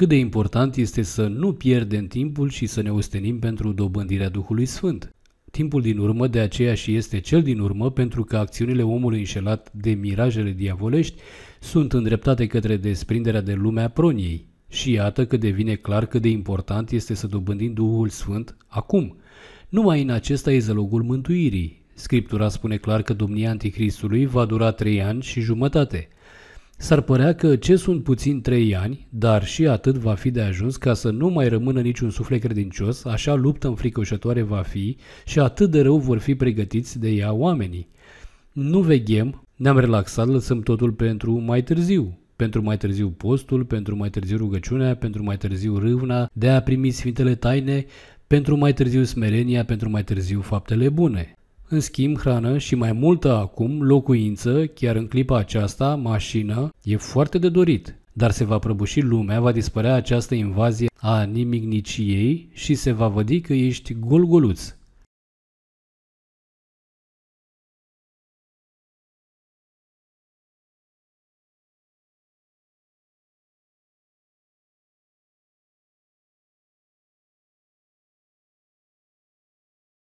cât de important este să nu pierdem timpul și să ne ostenim pentru dobândirea Duhului Sfânt. Timpul din urmă de aceea și este cel din urmă pentru că acțiunile omului înșelat de mirajele diavolești sunt îndreptate către desprinderea de lumea proniei. Și iată că devine clar cât de important este să dobândim Duhul Sfânt acum. Numai în acesta e zălogul mântuirii. Scriptura spune clar că domnia anticristului va dura trei ani și jumătate – S-ar părea că ce sunt puțin trei ani, dar și atât va fi de ajuns ca să nu mai rămână niciun suflet credincios, așa luptă înfricoșătoare va fi și atât de rău vor fi pregătiți de ea oamenii. Nu veghem, ne-am relaxat, lăsăm totul pentru mai târziu. Pentru mai târziu postul, pentru mai târziu rugăciunea, pentru mai târziu râvna, de a primi sfintele taine, pentru mai târziu smerenia, pentru mai târziu faptele bune. În schimb, hrană și mai multă acum, locuință, chiar în clipa aceasta, mașină, e foarte de dorit. Dar se va prăbuși lumea, va dispărea această invazie a nimicniciei și se va vădi că ești golgoluț,